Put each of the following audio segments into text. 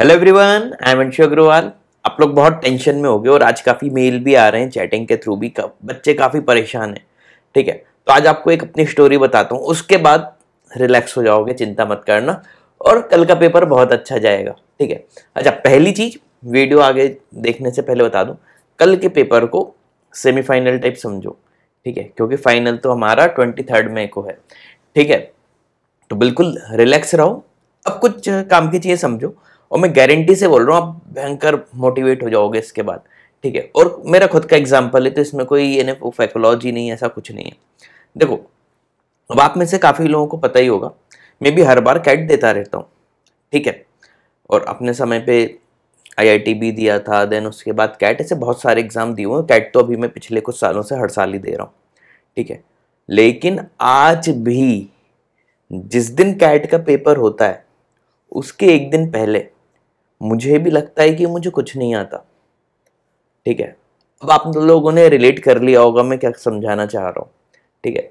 hello everyone I am Anshu Agarwal आप लोग बहुत टेंशन में हो गए और आज काफ़ी मेल भी आ रहे हैं चैटिंग के थ्रू भी का, बच्चे काफ़ी परेशान हैं ठीक है तो आज आपको एक अपनी स्टोरी बताता हूँ उसके बाद रिलैक्स हो जाओगे चिंता मत करना और कल का पेपर बहुत अच्छा जाएगा ठीक है अच्छा पहली चीज़ वीडियो आगे देखने से पहले बता दूँ कल के पेपर को सेमीफाइनल टाइप समझो ठीक है क्योंकि फाइनल तो हमारा ट्वेंटी थर्ड मई को है ठीक है तो बिल्कुल रिलैक्स रहो अब कुछ काम की चीज़ें समझो और मैं गारंटी से बोल रहा हूँ आप भयंकर मोटिवेट हो जाओगे इसके बाद ठीक है और मेरा खुद का एग्जाम्पल है तो इसमें कोई ये नहीं फैकोलॉजी नहीं है ऐसा कुछ नहीं है देखो अब आप में से काफ़ी लोगों को पता ही होगा मैं भी हर बार कैट देता रहता हूँ ठीक है और अपने समय पे आईआईटी भी दिया था देन उसके बाद कैट ऐसे बहुत सारे एग्ज़ाम दिए हुए कैट तो अभी मैं पिछले कुछ सालों से हर साल ही दे रहा हूँ ठीक है लेकिन आज भी जिस दिन कैट का पेपर होता है उसके एक दिन पहले मुझे भी लगता है कि मुझे कुछ नहीं आता ठीक है अब आप लोगों ने रिलेट कर लिया होगा मैं क्या समझाना चाह रहा हूँ ठीक है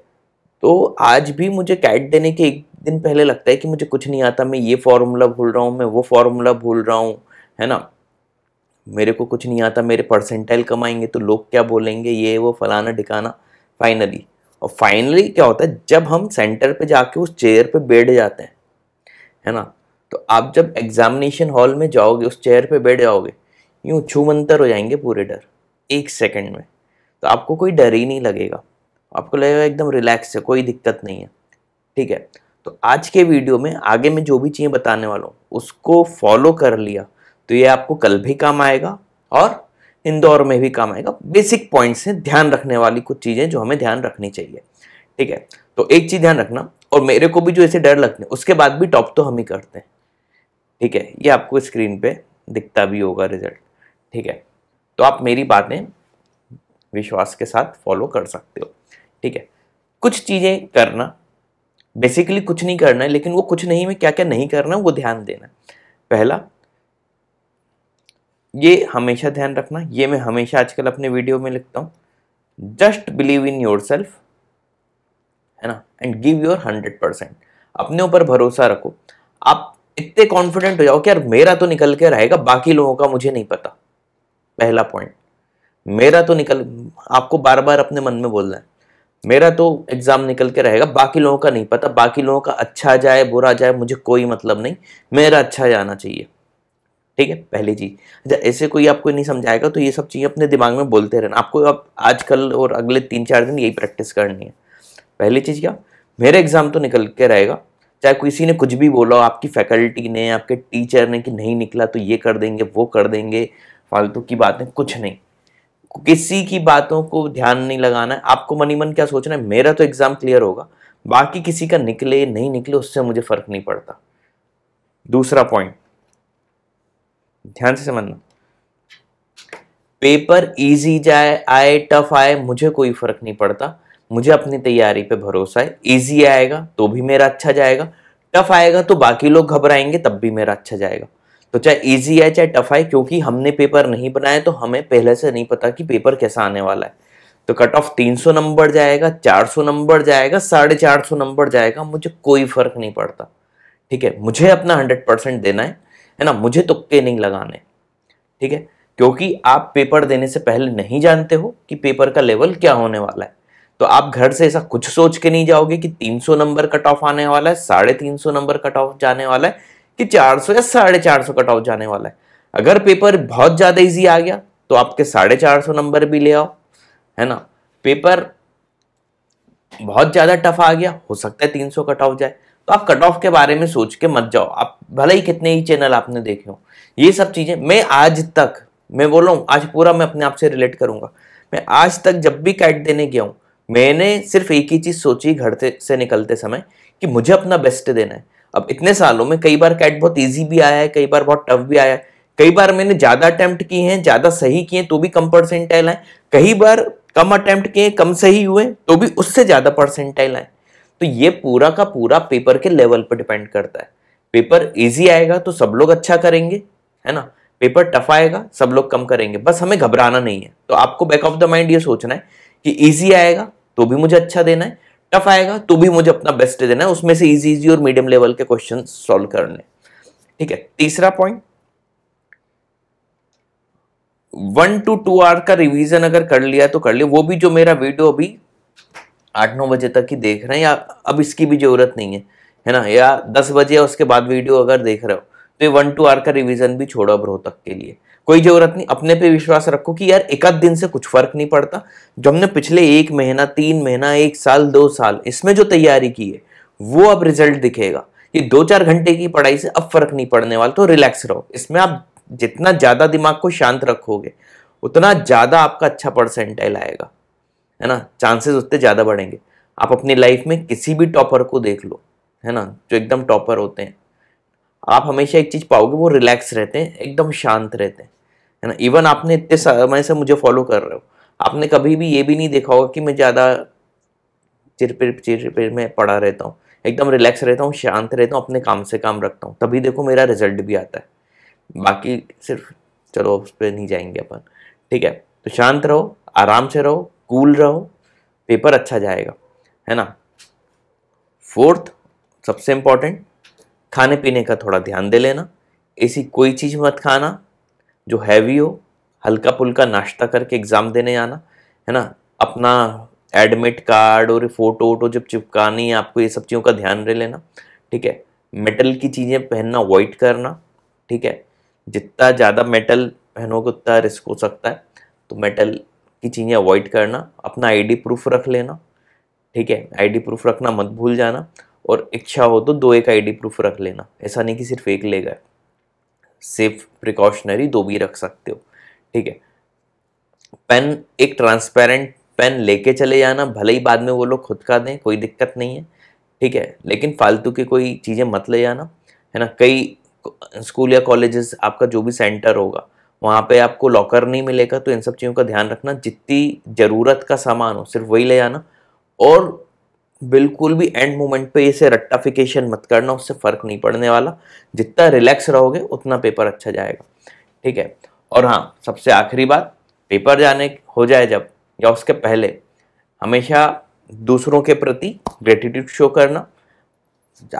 तो आज भी मुझे कैट देने के एक दिन पहले लगता है कि मुझे कुछ नहीं आता मैं ये फॉर्मूला भूल रहा हूँ मैं वो फॉर्मूला भूल रहा हूँ है ना मेरे को कुछ नहीं आता मेरे परसेंटाइल कमाएंगे तो लोग क्या बोलेंगे ये वो फलाना ढिकाना फाइनली और फाइनली क्या होता है जब हम सेंटर पे जाके उस चेयर पे बैठ जाते हैं है ना तो आप जब एग्जामिनेशन हॉल में जाओगे उस चेयर पे बैठ जाओगे यूँ छूमंतर हो जाएंगे पूरे डर एक सेकंड में तो आपको कोई डर ही नहीं लगेगा आपको लगेगा एकदम रिलैक्स है कोई दिक्कत नहीं है ठीक है तो आज के वीडियो में आगे में जो भी चीज़ें बताने वाला हूँ उसको फॉलो कर लिया तो ये आपको कल भी काम आएगा और इंदौर में भी काम आएगा बेसिक पॉइंट्स हैं ध्यान रखने वाली कुछ चीज़ें जो हमें ध्यान रखनी चाहिए ठीक है तो एक चीज़ ध्यान रखना और मेरे को भी जो ऐसे डर लगते हैं उसके बाद भी टॉप तो हम ही करते हैं ठीक है ये आपको स्क्रीन पे दिखता भी होगा रिजल्ट ठीक है तो आप मेरी बातें विश्वास के साथ फॉलो कर सकते हो ठीक है कुछ चीज़ें करना बेसिकली कुछ नहीं करना है लेकिन वो कुछ नहीं में क्या क्या नहीं करना है वो ध्यान देना पहला ये हमेशा ध्यान रखना ये मैं हमेशा आजकल अपने वीडियो में लिखता हूँ just believe in your yourself ना and give your hundred percent अपने ऊपर भरोसा रखो आप इतने कॉन्फिडेंट हो जाओ कि यार मेरा तो निकल के रहेगा बाकी लोगों का मुझे नहीं पता पहला पॉइंट मेरा तो निकल आपको बार बार अपने मन में बोलना है मेरा तो एग्ज़ाम निकल के रहेगा बाकी लोगों का नहीं पता बाकी लोगों का अच्छा जाए बुरा जाए मुझे कोई मतलब नहीं मेरा अच्छा जाना चाहिए ठीक है पहली चीज़ अच्छा ऐसे कोई आपको नहीं समझाएगा तो ये सब चीज़ें अपने दिमाग में बोलते रहना आपको अब आजकल और अगले तीन चार दिन यही प्रैक्टिस करनी है पहली चीज़ क्या मेरा एग्ज़ाम तो निकल के रहेगा चाहे किसी ने कुछ भी बोला आपकी फैकल्टी ने आपके टीचर ने कि नहीं निकला तो ये कर देंगे वो कर देंगे फालतू की बातें कुछ नहीं किसी की बातों को ध्यान नहीं लगाना है आपको मनी मन क्या सोचना है मेरा तो एग्ज़ाम क्लियर होगा बाकी किसी का निकले नहीं निकले उससे मुझे फ़र्क नहीं पड़ता दूसरा पॉइंट ध्यान से समझना पेपर इजी जाए आए टफ आए मुझे कोई फ़र्क नहीं पड़ता मुझे अपनी तैयारी पे भरोसा है ईजी आएगा तो भी मेरा अच्छा जाएगा टफ आएगा तो बाकी लोग घबराएंगे तब भी मेरा अच्छा जाएगा तो चाहे ईजी आए चाहे टफ आए क्योंकि हमने पेपर नहीं बनाया तो हमें पहले से नहीं पता कि पेपर कैसा आने वाला है तो कट ऑफ 300 नंबर जाएगा 400 नंबर जाएगा साढ़े चार सौ नंबर जाएगा मुझे कोई फर्क नहीं पड़ता ठीक है मुझे अपना 100 परसेंट देना है है ना मुझे तुक्के तो नहीं लगाने ठीक है क्योंकि आप पेपर देने से पहले नहीं जानते हो कि पेपर का लेवल क्या होने वाला है तो आप घर से ऐसा कुछ सोच के नहीं जाओगे कि 300 नंबर कट ऑफ आने वाला है साढ़े तीन सौ नंबर कट ऑफ जाने वाला है कि 400 या साढ़े चार सौ कट ऑफ जाने वाला है अगर पेपर बहुत ज़्यादा इजी आ गया तो आपके साढ़े चार सौ नंबर भी ले आओ है ना पेपर बहुत ज़्यादा टफ आ गया हो सकता है तीन सौ कट ऑफ जाए तो आप कट ऑफ के बारे में सोच के मत जाओ आप भले ही कितने ही चैनल आपने देखे हो ये सब चीज़ें मैं आज तक मैं बोल रहा हूँ आज पूरा मैं अपने आप से रिलेट करूंगा मैं आज तक जब भी कैट देने गया हूँ मैंने सिर्फ एक ही चीज़ सोची घर से निकलते समय कि मुझे अपना बेस्ट देना है अब इतने सालों में कई बार कैट बहुत ईजी भी आया है कई बार बहुत टफ भी आया है कई बार मैंने ज़्यादा अटैम्प्ट किए हैं ज़्यादा सही किए तो भी कम परसेंटाइल आए कई बार कम अटैम्प्ट किए कम सही हुए तो भी उससे ज़्यादा परसेंटाइल आए तो ये पूरा का पूरा पेपर के लेवल पर डिपेंड करता है पेपर इजी आएगा तो सब लोग अच्छा करेंगे है ना पेपर टफ आएगा सब लोग कम करेंगे बस हमें घबराना नहीं है तो आपको बैक ऑफ द माइंड ये सोचना है कि ईजी आएगा तो भी मुझे अच्छा देना है टफ आएगा तो भी मुझे अपना बेस्ट देना है उसमें से इजी इजी और मीडियम लेवल के क्वेश्चन सॉल्व करने ठीक है तीसरा point one two two R का रिवीजन अगर कर लिया तो कर लिया वो भी जो मेरा वीडियो अभी आठ नौ बजे तक ही देख रहे हैं या अब इसकी भी जरूरत नहीं है है ना या दस बजे या उसके बाद वीडियो अगर देख रहे हो तो ये वन टू आर का रिवीजन भी छोड़ो अब रोहतक के लिए कोई जरूरत नहीं अपने पे विश्वास रखो कि यार एक दिन से कुछ फर्क नहीं पड़ता जो हमने पिछले एक महीना तीन महीना एक साल दो साल इसमें जो तैयारी की है वो अब रिजल्ट दिखेगा कि दो चार घंटे की पढ़ाई से अब फर्क नहीं पड़ने वाला तो रिलैक्स रहो इसमें आप जितना ज़्यादा दिमाग को शांत रखोगे उतना ज़्यादा आपका अच्छा परसेंटाइल आएगा है ना चांसेस उतने ज़्यादा बढ़ेंगे आप अपनी लाइफ में किसी भी टॉपर को देख लो है ना जो एकदम टॉपर होते हैं आप हमेशा एक चीज़ पाओगे वो रिलैक्स रहते हैं एकदम शांत रहते हैं है ना इवन आपने इतने समय से मुझे फॉलो कर रहे हो आपने कभी भी ये भी नहीं देखा होगा कि मैं ज़्यादा चिरपिर चिरपिर में पड़ा रहता हूँ एकदम रिलैक्स रहता हूँ शांत रहता हूँ अपने काम से काम रखता हूँ तभी देखो मेरा रिजल्ट भी आता है बाकी सिर्फ चलो उस पर नहीं जाएंगे अपन ठीक है तो शांत रहो आराम से रहो कूल रहो पेपर अच्छा जाएगा है ना फोर्थ सबसे इम्पॉर्टेंट खाने पीने का थोड़ा ध्यान दे लेना ऐसी कोई चीज़ मत खाना जो हैवी हो हल्का पुल्का नाश्ता करके एग्ज़ाम देने आना है ना अपना एडमिट कार्ड और फ़ोटो वोटो जब चिपकानी है आपको ये सब चीज़ों का ध्यान रह लेना ठीक है मेटल की चीज़ें पहनना अवॉइड करना ठीक है जितना ज़्यादा मेटल पहनोगे उतना रिस्क हो सकता है तो मेटल की चीज़ें अवॉइड करना अपना आईडी प्रूफ रख लेना ठीक है आईडी प्रूफ रखना मत भूल जाना और इच्छा हो तो दो एक आईडी प्रूफ रख लेना ऐसा नहीं कि सिर्फ एक ले गए सिर्फ प्रिकॉशनरी दो भी रख सकते हो ठीक है पेन एक ट्रांसपेरेंट पेन लेके चले जाना भले ही बाद में वो लोग खुद का दें कोई दिक्कत नहीं है ठीक है लेकिन फालतू की कोई चीज़ें मत ले जाना है ना कई स्कूल या कॉलेजेस आपका जो भी सेंटर होगा वहाँ पे आपको लॉकर नहीं मिलेगा तो इन सब चीज़ों का ध्यान रखना जितनी ज़रूरत का सामान हो सिर्फ वही ले आना और बिल्कुल भी एंड मोमेंट पे इसे रट्टाफिकेशन मत करना उससे फ़र्क नहीं पड़ने वाला जितना रिलैक्स रहोगे उतना पेपर अच्छा जाएगा ठीक है और हाँ सबसे आखिरी बात पेपर जाने हो जाए जब या उसके पहले हमेशा दूसरों के प्रति ग्रेटिट्यूड शो करना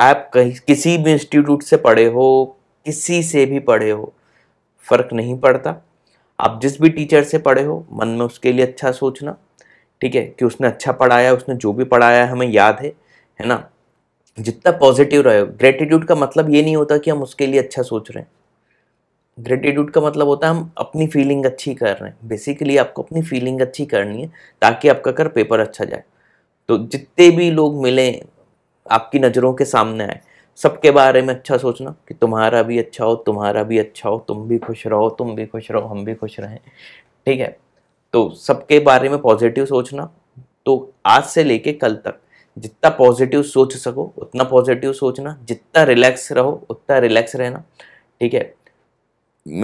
आप कहीं किसी भी इंस्टीट्यूट से पढ़े हो किसी से भी पढ़े हो फ़र्क नहीं पड़ता आप जिस भी टीचर से पढ़े हो मन में उसके लिए अच्छा सोचना ठीक है कि उसने अच्छा पढ़ाया उसने जो भी पढ़ाया है हमें याद है है ना जितना पॉजिटिव रहे ग्रेटिट्यूड का मतलब ये नहीं होता कि हम उसके लिए अच्छा सोच रहे हैं ग्रेटिट्यूड का मतलब होता है हम अपनी फीलिंग अच्छी कर रहे हैं बेसिकली आपको अपनी फीलिंग अच्छी करनी है ताकि आपका कर पेपर अच्छा जाए तो जितने भी लोग मिलें आपकी नज़रों के सामने आए सबके बारे में अच्छा सोचना कि तुम्हारा भी अच्छा हो तुम्हारा भी अच्छा हो तुम भी खुश रहो तुम भी खुश रहो हम भी खुश रहें ठीक है तो सबके बारे में पॉजिटिव सोचना तो आज से लेके कल तक जितना पॉजिटिव सोच सको उतना पॉजिटिव सोचना जितना रिलैक्स रहो उतना रिलैक्स रहना ठीक है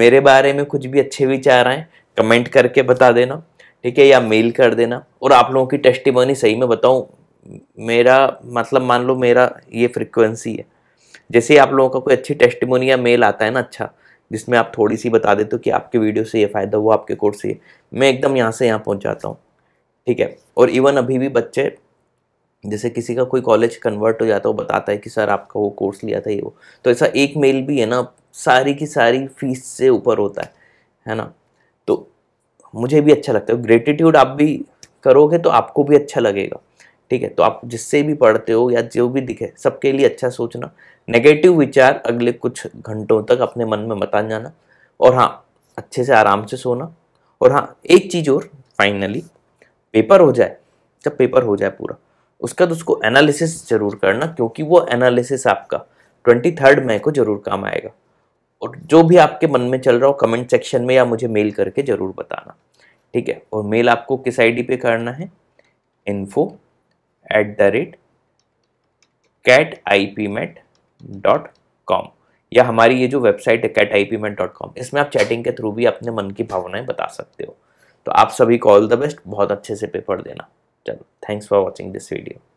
मेरे बारे में कुछ भी अच्छे विचार आए कमेंट करके बता देना ठीक है या मेल कर देना और आप लोगों की टेस्टिमोनी सही में बताऊँ मेरा मतलब मान लो मेरा ये फ्रिक्वेंसी है जैसे आप लोगों का कोई अच्छी टेस्टिमोनी या मेल आता है ना अच्छा जिसमें आप थोड़ी सी बता देते हो कि आपके वीडियो से ये फ़ायदा हुआ आपके कोर्स से मैं एकदम यहाँ से यहाँ पहुँच जाता हूँ ठीक है और इवन अभी भी बच्चे जैसे किसी का कोई कॉलेज कन्वर्ट हो जाता है वो बताता है कि सर आपका वो कोर्स लिया था ये वो तो ऐसा एक मेल भी है ना सारी की सारी फीस से ऊपर होता है है ना तो मुझे भी अच्छा लगता है ग्रेटिट्यूड आप भी करोगे तो आपको भी अच्छा लगेगा ठीक है तो आप जिससे भी पढ़ते हो या जो भी दिखे सबके लिए अच्छा सोचना नेगेटिव विचार अगले कुछ घंटों तक अपने मन में मता जाना और हाँ अच्छे से आराम से सोना और हाँ एक चीज़ और फाइनली पेपर हो जाए जब पेपर हो जाए पूरा उसका तो उसको एनालिसिस जरूर करना क्योंकि वो एनालिसिस आपका ट्वेंटी थर्ड मई को जरूर काम आएगा और जो भी आपके मन में चल रहा हो कमेंट सेक्शन में या मुझे मेल करके ज़रूर बताना ठीक है और मेल आपको किस आईडी पे करना है info at the rate cat I P mat dot com या हमारी ये जो वेबसाइट है cat I P mat dot com इसमें आप चैटिंग के थ्रू भी अपने मन की भावनाएं बता सकते हो तो आप सभी को ऑल द बेस्ट बहुत अच्छे से पेपर देना चलो thanks for watching this video